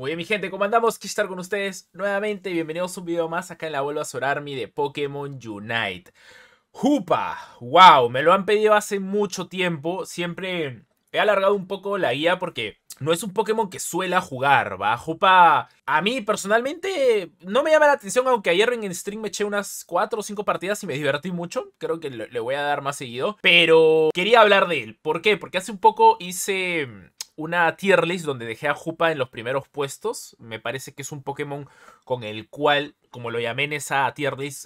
Muy bien mi gente, ¿cómo andamos? Quiero estar con ustedes nuevamente. Bienvenidos a un video más acá en la Vuelva a Army de Pokémon Unite. ¡Jupa! ¡Wow! Me lo han pedido hace mucho tiempo. Siempre he alargado un poco la guía porque no es un Pokémon que suela jugar, ¿va? Jupa, a mí personalmente no me llama la atención, aunque ayer en el stream me eché unas 4 o 5 partidas y me divertí mucho. Creo que le voy a dar más seguido. Pero quería hablar de él. ¿Por qué? Porque hace un poco hice una tier list donde dejé a Jupa en los primeros puestos. Me parece que es un Pokémon con el cual como lo llamé en esa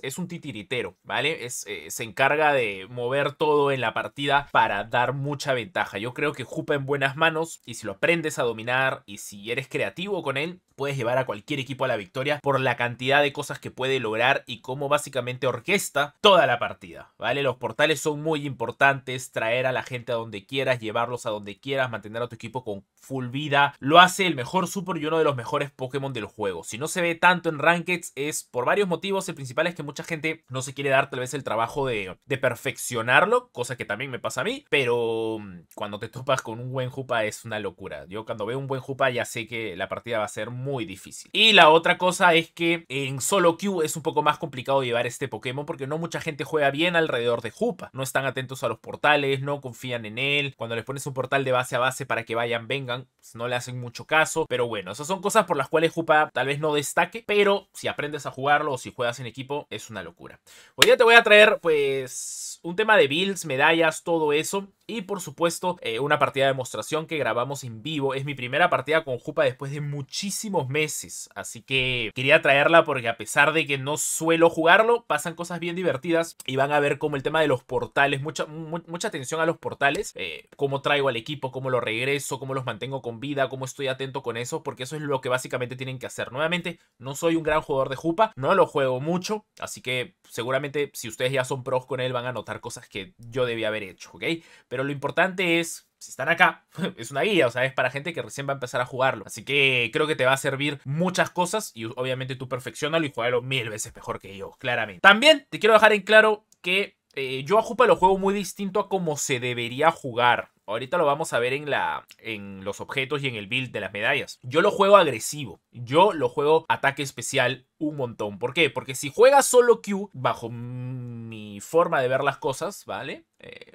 es un titiritero, ¿vale? Eh, se encarga de mover todo en la partida para dar mucha ventaja. Yo creo que Jupa en buenas manos y si lo aprendes a dominar y si eres creativo con él, puedes llevar a cualquier equipo a la victoria por la cantidad de cosas que puede lograr y cómo básicamente orquesta toda la partida, ¿vale? Los portales son muy importantes, traer a la gente a donde quieras, llevarlos a donde quieras, mantener a tu equipo con full vida. Lo hace el mejor super y uno de los mejores Pokémon del juego. Si no se ve tanto en Rankeds es por varios motivos. El principal es que mucha gente no se quiere dar tal vez el trabajo de, perfeccionarlo, cosa que también me pasa a mí, pero mm, cuando te topas con un buen jupa es una locura. Yo cuando veo un buen jupa ya sé que la partida va a ser muy difícil. Y la otra cosa es que en solo queue es un poco más complicado llevar este Pokémon porque no mucha gente juega bien alrededor de Jupa. No están atentos a los portales, no confían en él. Cuando les pones un portal de base a base para que vayan, vengan, pues, no le hacen mucho caso. Pero bueno, esas son cosas por las cuales Jupa tal vez no destaque, pero si aprendes a jugarlo o si juegas en equipo, es una locura. Hoy ya te voy a traer, pues, un tema de builds, medallas, todo eso. Y por supuesto, eh, una partida de demostración que grabamos en vivo. Es mi primera partida con Jupa después de muchísimos meses. Así que quería traerla porque a pesar de que no suelo jugarlo, pasan cosas bien divertidas. Y van a ver como el tema de los portales, mucha, mucha atención a los portales. Como eh, cómo traigo al equipo, cómo lo regreso, cómo los mantengo con vida, cómo estoy atento con eso. Porque eso es lo que básicamente tienen que hacer. Nuevamente, no soy un gran jugador de Jupa no lo juego mucho, así que seguramente si ustedes ya son pros con él van a notar cosas que yo debía haber hecho, ¿ok? Pero lo importante es si están acá, es una guía, o sea, es para gente que recién va a empezar a jugarlo. Así que creo que te va a servir muchas cosas y obviamente tú perfeccionalo y juegalo mil veces mejor que yo, claramente. También te quiero dejar en claro que eh, yo a Jupa lo juego muy distinto a como se debería jugar. Ahorita lo vamos a ver en, la, en los objetos y en el build de las medallas. Yo lo juego agresivo. Yo lo juego ataque especial un montón. ¿Por qué? Porque si juegas solo Q, bajo mi forma de ver las cosas, ¿vale?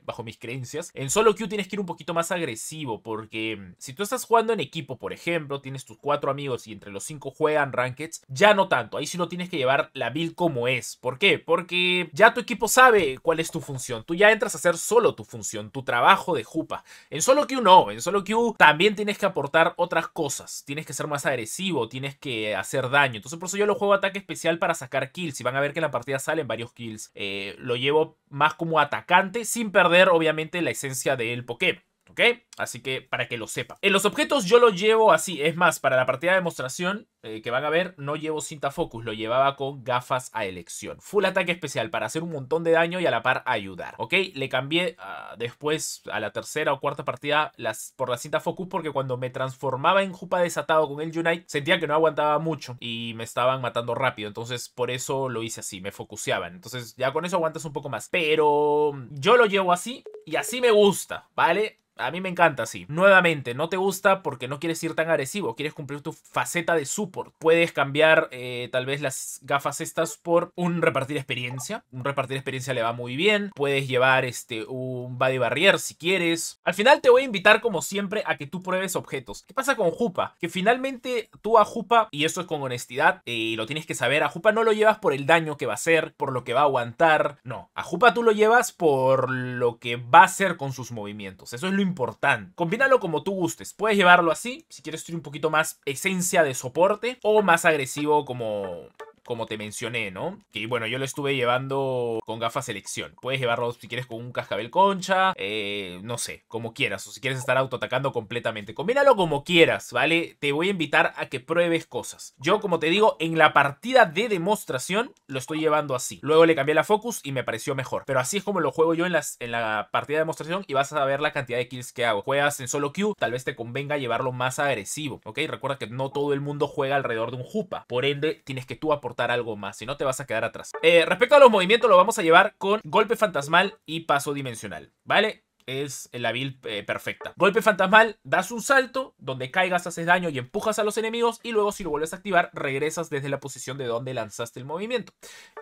bajo mis creencias, en solo queue tienes que ir un poquito más agresivo porque mm, si tú estás jugando en equipo, por ejemplo, tienes tus cuatro amigos y entre los cinco juegan rankeds, ya no tanto, ahí sí no tienes que llevar la build como es. ¿Por qué? Porque ya tu equipo sabe cuál es tu función, tú ya entras a hacer solo tu función, tu trabajo de jupa. En solo queue no, en solo queue también tienes que aportar otras cosas, tienes que ser más agresivo, tienes que hacer daño. Entonces por eso yo lo juego ataque especial para sacar kills y van a ver que en la partida salen varios kills. Eh, lo llevo más como atacante sin perder obviamente la esencia del Pokémon, ¿ok? Así que para que lo sepa. En eh, los objetos yo lo llevo así. Es más, para la partida de demostración eh, que van a ver, no llevo cinta focus. Lo llevaba con gafas a elección. Full ataque especial para hacer un montón de daño y a la par ayudar. ¿Ok? Le cambié ah, después a la tercera o cuarta partida por la cinta focus porque cuando me transformaba en Jupa desatado con el Unite, sentía que no aguantaba mucho y me estaban matando rápido. Entonces por eso lo hice así. Me focuseaban. Entonces ya con eso aguantas un poco más. Pero yo lo llevo así y así me gusta. ¿Vale? A mí me encanta así Nuevamente, no te gusta porque no quieres ir tan agresivo, quieres cumplir tu faceta de support. Puedes cambiar eh, tal vez las gafas estas por un repartir experiencia. Un repartir experiencia le va muy bien. Puedes llevar este, un body barrier si quieres. Al final te voy a invitar como siempre a que tú pruebes objetos. ¿Qué pasa con Jupa? Que finalmente tú a Jupa, y eso es con honestidad, y eh, lo tienes que saber, a Jupa no lo llevas por el daño que va a hacer, por lo que va a aguantar. No, a Jupa tú lo llevas por lo que va a hacer con sus movimientos. Eso es lo importante. Combínalo como tú gustes. Puedes llevarlo así, si quieres un poquito más esencia de soporte o más agresivo como como te mencioné, ¿no? Que bueno, yo lo estuve llevando con gafas selección. Puedes llevarlo si quieres con un cascabel concha, eh, no sé, como quieras. O si quieres estar autoatacando completamente. Combínalo como quieras, ¿vale? Te voy a invitar a que pruebes cosas. Yo, como te digo, en la partida de demostración lo estoy llevando así. Luego le cambié la focus y me pareció mejor. Pero así es como lo juego yo en, las, en la partida de demostración y vas a ver la cantidad de kills que hago. Juegas en solo queue, tal vez te convenga llevarlo más agresivo, ¿ok? Recuerda que no todo el mundo juega alrededor de un jupa. Por ende, tienes que tú aportar algo más, si no te vas a quedar atrás. Eh, respecto a los movimientos, lo vamos a llevar con golpe fantasmal y paso dimensional, ¿vale? es la build eh, perfecta. Golpe fantasmal, das un salto, donde caigas haces daño y empujas a los enemigos y luego si lo vuelves a activar regresas desde la posición de donde lanzaste el movimiento.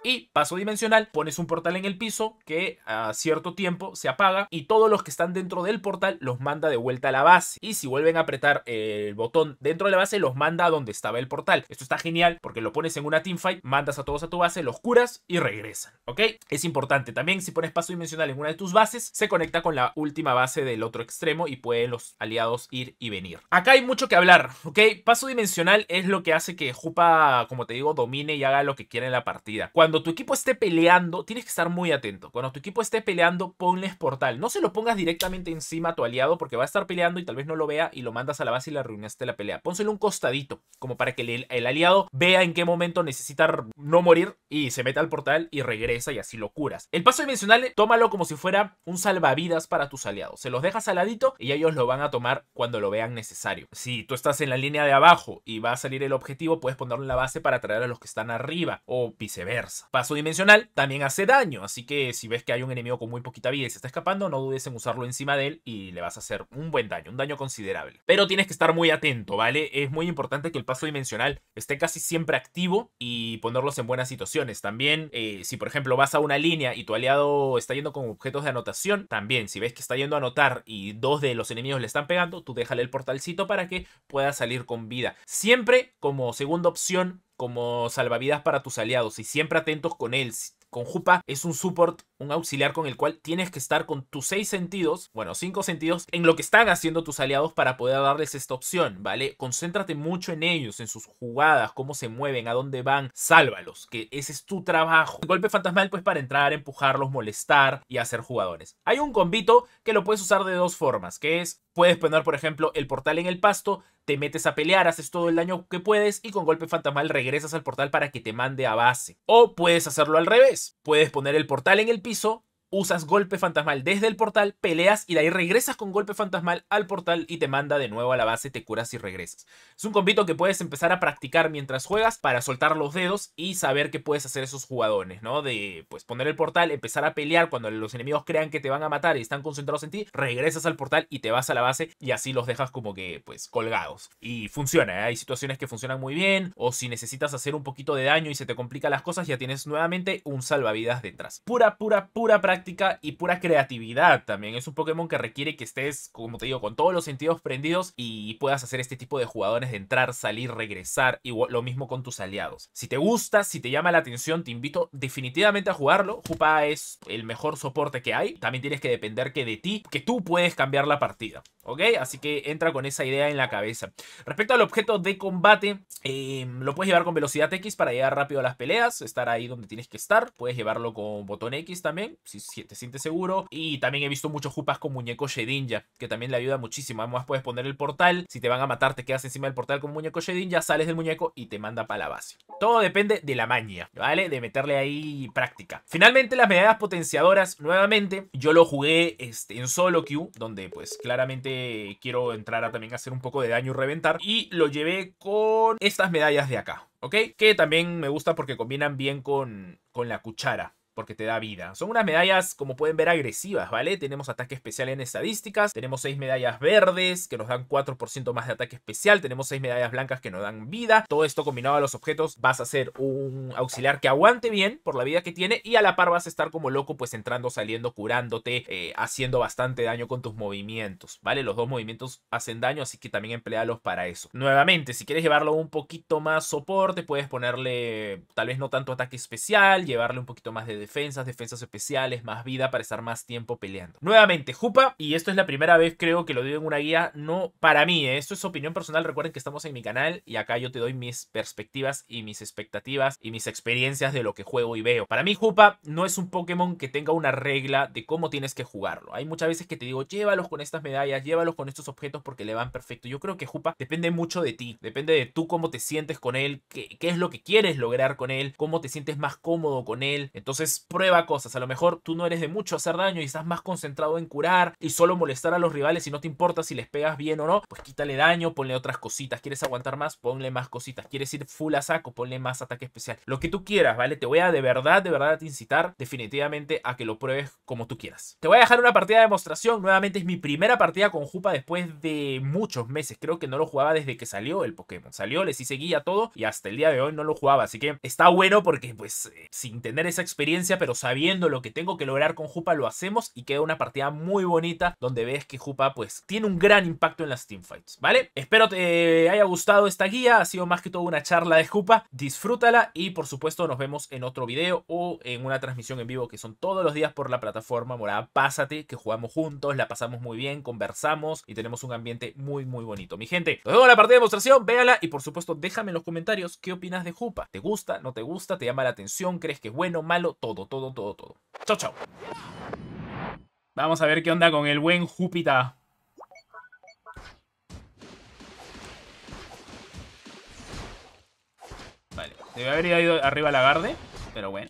Y paso dimensional, pones un portal en el piso que a cierto tiempo se apaga y todos los que están dentro del portal los manda de vuelta a la base. Y si vuelven a apretar el botón dentro de la base los manda a donde estaba el portal. Esto está genial porque lo pones en una teamfight, mandas a todos a tu base, los curas y regresan. ¿Ok? Es importante. También si pones paso dimensional en una de tus bases se conecta con la última base del otro extremo y pueden los aliados ir y venir. Acá hay mucho que hablar, ¿ok? Paso dimensional es lo que hace que Jupa, como te digo, domine y haga lo que quiera en la partida. Cuando tu equipo esté peleando, tienes que estar muy atento. Cuando tu equipo esté peleando, ponles portal. No se lo pongas directamente encima a tu aliado porque va a estar peleando y tal vez no lo vea y lo mandas a la base y le arruinaste la pelea. Pónselo un costadito, como para que el, el aliado vea en qué momento necesita no morir y se meta al portal y regresa y así lo curas. El paso dimensional, tómalo como si fuera un salvavidas para tus aliados. Se los dejas al ladito y ellos lo van a tomar cuando lo vean necesario. Si tú estás en la línea de abajo y va a salir el objetivo, puedes ponerlo en la base para atraer a los que están arriba o viceversa. Paso dimensional también hace daño, así que si ves que hay un enemigo con muy poquita vida y se está escapando, no dudes en usarlo encima de él y le vas a hacer un buen daño, un daño considerable. Pero tienes que estar muy atento, ¿vale? Es muy importante que el paso dimensional esté casi siempre activo y ponerlos en buenas situaciones. También, eh, si por ejemplo vas a una línea y tu aliado está yendo con objetos de anotación, también si ves que está yendo a anotar y dos de los enemigos le están pegando, tú déjale el portalcito para que pueda salir con vida. Siempre como segunda opción, como salvavidas para tus aliados y siempre atentos con él. Con Jupa es un support un auxiliar con el cual tienes que estar con tus seis sentidos, bueno, cinco sentidos, en lo que están haciendo tus aliados para poder darles esta opción, ¿vale? Concéntrate mucho en ellos, en sus jugadas, cómo se mueven, a dónde van, sálvalos, que ese es tu trabajo. El golpe fantasmal, pues, para entrar, empujarlos, molestar y hacer jugadores. Hay un convito que lo puedes usar de dos formas, que es, puedes poner, por ejemplo, el portal en el pasto, te metes a pelear, haces todo el daño que puedes y con golpe fantasmal regresas al portal para que te mande a base. O puedes hacerlo al revés, puedes poner el portal en el piso usas golpe fantasmal desde el portal, peleas y de ahí regresas con golpe fantasmal al portal y te manda de nuevo a la base, te curas y regresas. Es un convito que puedes empezar a practicar mientras juegas para soltar los dedos y saber qué puedes hacer esos jugadores, ¿no? De pues poner el portal, empezar a pelear cuando los enemigos crean que te van a matar y están concentrados en ti, regresas al portal y te vas a la base y así los dejas como que pues colgados. Y funciona, ¿eh? hay situaciones que funcionan muy bien o si necesitas hacer un poquito de daño y se te complican las cosas, ya tienes nuevamente un salvavidas detrás. Pura, pura, pura práctica y pura creatividad también. Es un Pokémon que requiere que estés, como te digo, con todos los sentidos prendidos y puedas hacer este tipo de jugadores de entrar, salir, regresar y lo mismo con tus aliados. Si te gusta, si te llama la atención, te invito definitivamente a jugarlo. Jupa es el mejor soporte que hay. También tienes que depender que de ti, que tú puedes cambiar la partida. ¿Ok? Así que entra con esa idea en la cabeza. Respecto al objeto de combate, em, lo puedes llevar con velocidad X para llegar rápido a las peleas, estar ahí donde tienes que estar. Puedes llevarlo con botón X también, si te sientes seguro. Y también he visto muchos jupas con muñeco Shedinja, que también le ayuda muchísimo. Además, puedes poner el portal. Si te van a matar, te quedas encima del portal con muñeco Shedinja, sales del muñeco y te manda para la base. Todo depende de la maña, ¿vale? De meterle ahí práctica. Finalmente, las medallas potenciadoras, nuevamente, yo lo jugué este, en solo queue, donde pues claramente quiero entrar a también hacer un poco de daño y reventar. Y lo llevé con estas medallas de acá. ¿ok? Que también me gusta porque combinan bien con, con la cuchara porque te da vida. Son unas medallas, como pueden ver, agresivas, ¿vale? Tenemos ataque especial en estadísticas, tenemos seis medallas verdes que nos dan 4% más de ataque especial, tenemos seis medallas blancas que nos dan vida. Todo esto combinado a los objetos, vas a ser un auxiliar que aguante bien por la vida que tiene y a la par vas a estar como loco pues entrando, saliendo, curándote, eh, haciendo bastante daño con tus movimientos, ¿vale? Los dos movimientos hacen daño, así que también emplealos para eso. Nuevamente, si quieres llevarlo un poquito más soporte, puedes ponerle tal vez no tanto ataque especial, llevarle un poquito más de defensas, defensas especiales, más vida para estar más tiempo peleando. Nuevamente, Jupa, y esto es la primera vez creo que lo digo en una guía, no para mí, ¿eh? esto es opinión personal, recuerden que estamos en mi canal y acá yo te doy mis perspectivas y mis expectativas y mis experiencias de lo que juego y veo. Para mí Jupa no es un Pokémon que tenga una regla de cómo tienes que jugarlo. Hay muchas veces que te digo, llévalos con estas medallas, llévalos con estos objetos porque le van perfecto. Yo creo que Jupa depende mucho de ti, depende de tú cómo te sientes con él, qué es lo que quieres lograr con él, cómo te sientes más cómodo con él. Entonces prueba cosas. A lo mejor tú no eres de mucho hacer daño y estás más concentrado en curar y solo molestar a los rivales y no te importa si les pegas bien o no. Pues quítale daño, ponle otras cositas. ¿Quieres aguantar más? Ponle más cositas. ¿Quieres ir full a saco? Ponle más ataque especial. Lo que tú quieras, ¿vale? Te voy a de verdad, de verdad te incitar definitivamente a que lo pruebes como tú quieras. Te voy a dejar una partida de demostración. Nuevamente es mi primera partida con Jupa después de muchos meses. Creo que no lo jugaba desde que salió el Pokémon. Salió, le hice guía todo y hasta el día de hoy no lo jugaba. Así que está bueno porque pues eh, sin tener esa experiencia pero sabiendo lo que tengo que lograr con Jupa lo hacemos y queda una partida muy bonita donde ves que Jupa pues tiene un gran impacto en las teamfights, ¿vale? Espero te haya gustado esta guía, ha sido más que todo una charla de Jupa, disfrútala y por supuesto nos vemos en otro video o en una transmisión en vivo que son todos los días por la plataforma morada Pásate, que jugamos juntos, la pasamos muy bien, conversamos y tenemos un ambiente muy muy bonito. Mi gente, nos vemos la partida de demostración, véala y por supuesto déjame en los comentarios qué opinas de Jupa, ¿te gusta, no te gusta, te llama la atención, crees que es bueno, malo, todo? todo, todo, todo, Chao, chao. Vamos a ver qué onda con el buen Júpiter. Vale, debe haber ido arriba a la garde, pero bueno.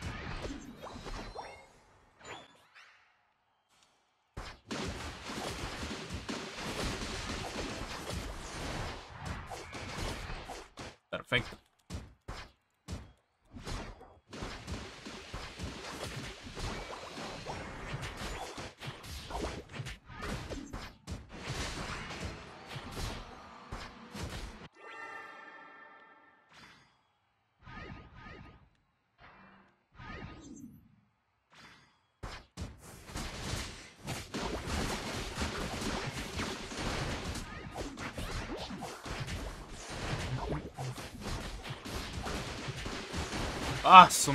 ¡Ah, su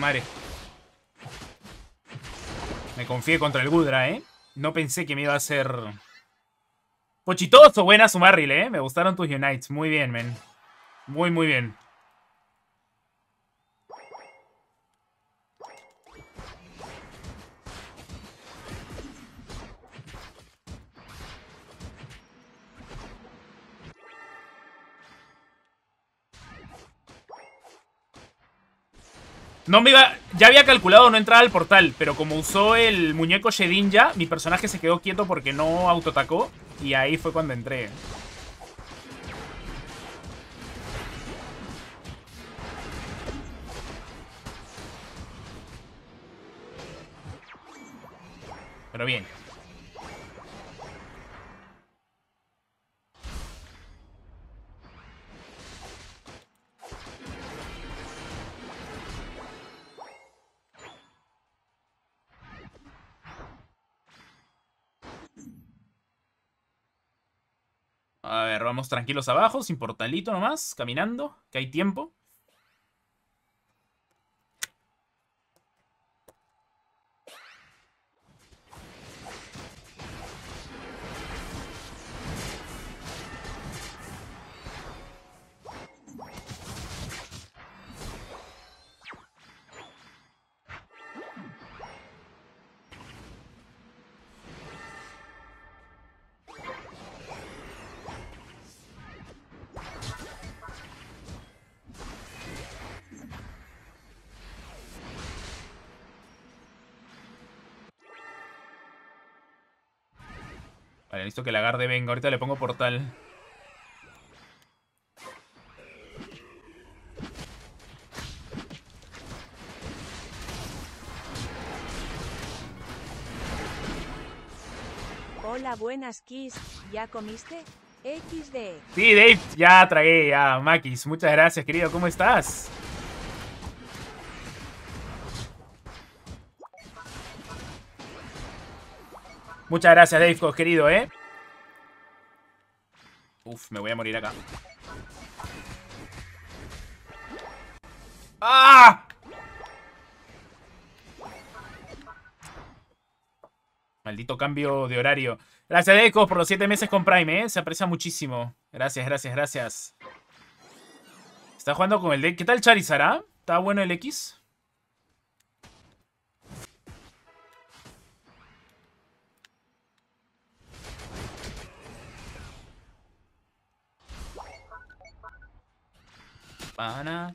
Me confié contra el Gudra, ¿eh? No pensé que me iba a hacer... Pochitoso, buena sumarril, ¿eh? Me gustaron tus Unites. Muy bien, men. Muy, muy bien. No me iba... Ya había calculado no entrar al portal, pero como usó el muñeco Shedinja, ya, mi personaje se quedó quieto porque no autoatacó. Y ahí fue cuando entré. Pero bien. A ver, vamos tranquilos abajo, sin portalito nomás, caminando, que hay tiempo. Vale, listo que la agarre, venga. Ahorita le pongo portal. Hola, buenas, Kiss. ¿Ya comiste? XD. Sí, Dave, ya tragué, ya, Maquis. Muchas gracias, querido. ¿Cómo estás? Muchas gracias, Dave, querido, ¿eh? Uf, me voy a morir acá. ¡Ah! Maldito cambio de horario. Gracias, Deco, por los 7 meses con Prime, ¿eh? Se aprecia muchísimo. Gracias, gracias, gracias. Está jugando con el deck. ¿Qué tal Charizard, ah? ¿Está bueno el X? Ah,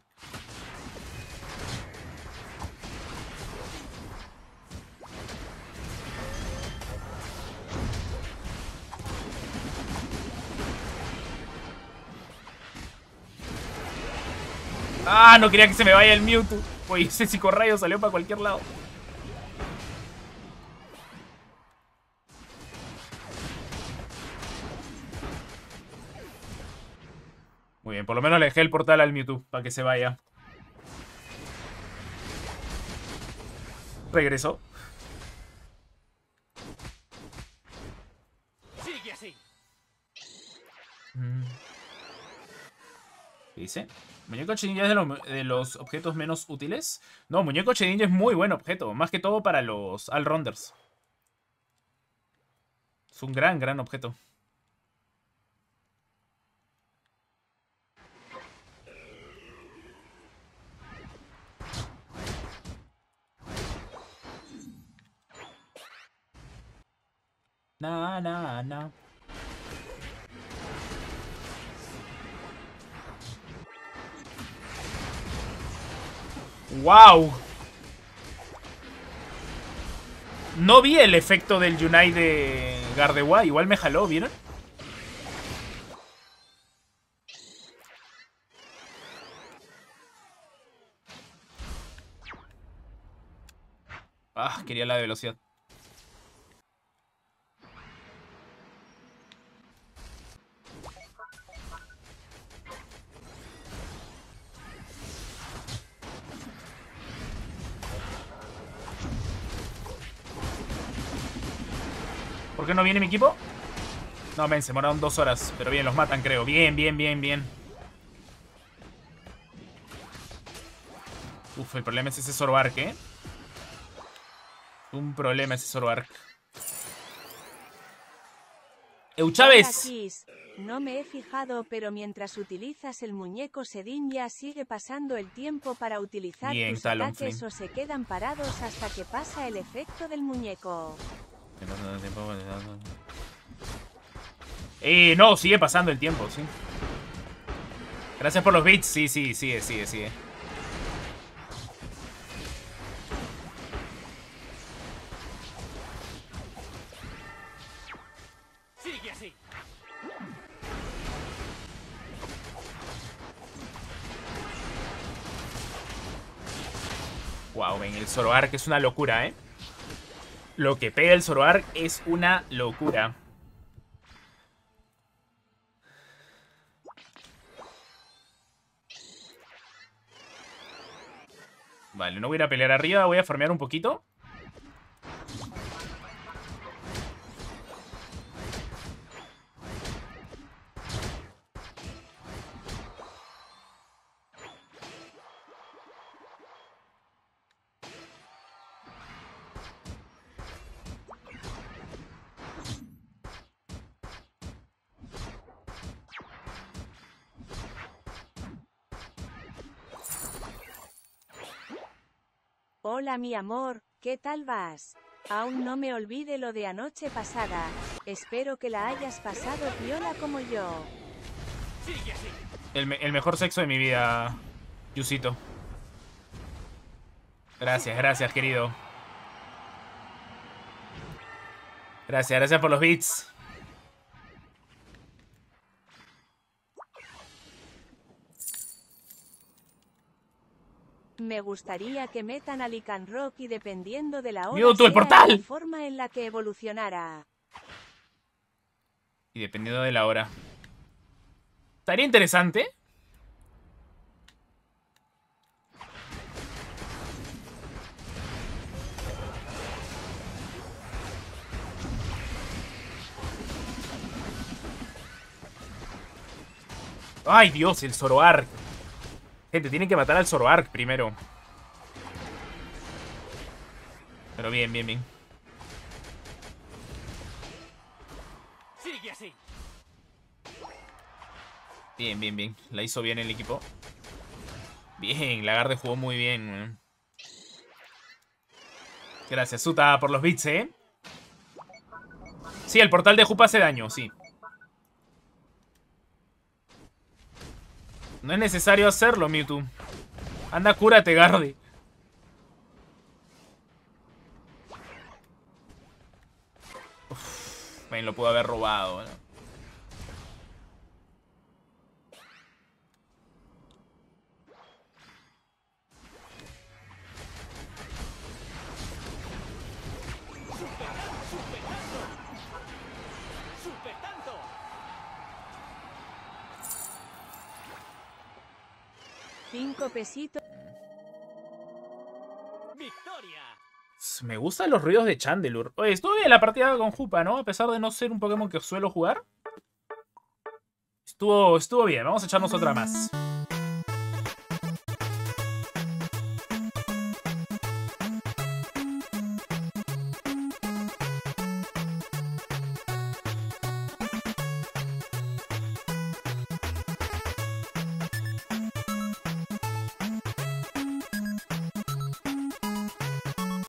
no quería que se me vaya el Mewtwo. Pues ese psicorrayo salió para cualquier lado. por lo menos le dejé el portal al Mewtwo para que se vaya. Regresó. Sigue así. ¿Qué mm. dice? ¿Muñeco Chedinja es de los, objetos menos útiles? No, Muñeco Chedinja es muy buen objeto. Más que todo para los All-Rounders. Es un gran, gran objeto. Na, ¡Wow! No vi el efecto del Unite de Gardewa. Igual me jaló, ¿vieron? Ah, quería la velocidad. viene mi equipo? No, men, se moraron dos horas. Pero bien, los matan, creo. Bien, bien, bien, bien. Uf, el problema es ese Zoroark, ¿eh? Un problema ese Zoroark. ¡Euchávez! No me he fijado, pero mientras utilizas el muñeco ya sigue pasando el tiempo para utilizar tus ataques o se quedan parados hasta que pasa el efecto del muñeco. Eh, no, sigue pasando el tiempo, sí. Gracias por los beats. Sí, sí, sí, sí sigue. Sigue así. Wow, ven, el que es una locura, ¿eh? Lo que pega el Zoroark es una locura. Vale, no voy a ir a pelear arriba, voy a farmear un poquito. Hola mi amor, ¿qué tal vas? Aún no me olvide lo de anoche pasada. Espero que la hayas pasado piola como yo. El, el mejor sexo de mi vida, Yusito. Gracias, gracias, querido. Gracias, gracias por los beats. Me gustaría que metan a Lican y dependiendo de la hora la forma en la que evolucionara. Y dependiendo de la hora. Estaría interesante. Ay, Dios, el Zoroark. Gente, tienen que matar al Zoroark primero. Pero bien, bien, bien. Sigue así. Bien, bien, bien. La hizo bien el equipo. Bien, Lagarde jugó muy bien. Eh. Gracias, Suta, por los bits, ¿eh? Sí, el portal de Jupa hace daño, sí. No es necesario hacerlo, Mewtwo. Anda, cúrate, Garde. Uff, lo pudo haber robado. ¿no? 5 pesitos. ¡Victoria! Me gustan los ruidos de Chandelure. Oye, estuvo bien la partida con Jupa, ¿no? A pesar de no ser un Pokémon que suelo jugar. Estuvo, estuvo bien. Vamos a echarnos otra más.